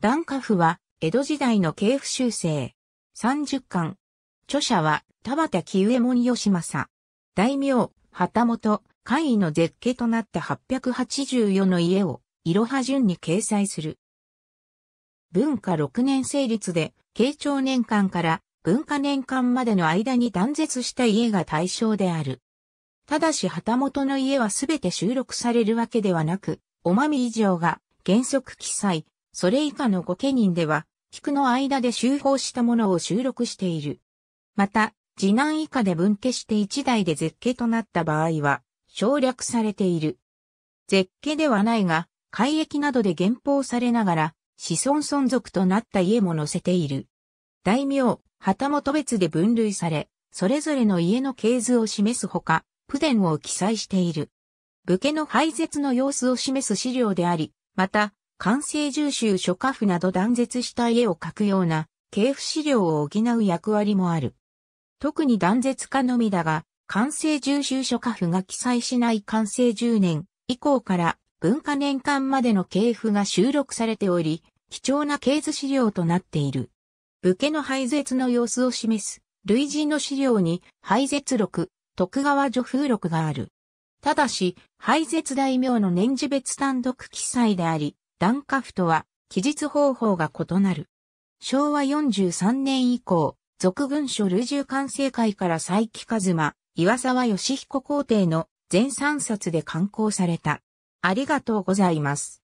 段下譜は、江戸時代の系譜修正。三十巻。著者は、田畑清上衛門義政。大名、旗本、会位の絶景となった884の家を、いろは順に掲載する。文化6年成立で、慶長年間から文化年間までの間に断絶した家が対象である。ただし旗本の家はすべて収録されるわけではなく、おまみ以上が原則記載、それ以下の5家人では、菊の間で集合したものを収録している。また、次男以下で分家して1代で絶景となった場合は、省略されている。絶景ではないが、海域などで減俸されながら、子孫存続となった家も載せている。大名、旗本別で分類され、それぞれの家の系図を示すほか、プ伝を記載している。武家の廃絶の様子を示す資料であり、また、完成重集書家譜など断絶した家を描くような、系譜資料を補う役割もある。特に断絶家のみだが、完成重集書家譜が記載しない完成10年以降から文化年間までの系譜が収録されており、貴重な系図資料となっている。武家の廃絶の様子を示す、類似の資料に廃絶録、徳川女風録がある。ただし、廃絶大名の年次別単独記載であり、ダンカフとは記述方法が異なる。昭和43年以降、俗軍書類従管制会から佐伯一馬、岩沢義彦皇帝の全3冊で刊行された。ありがとうございます。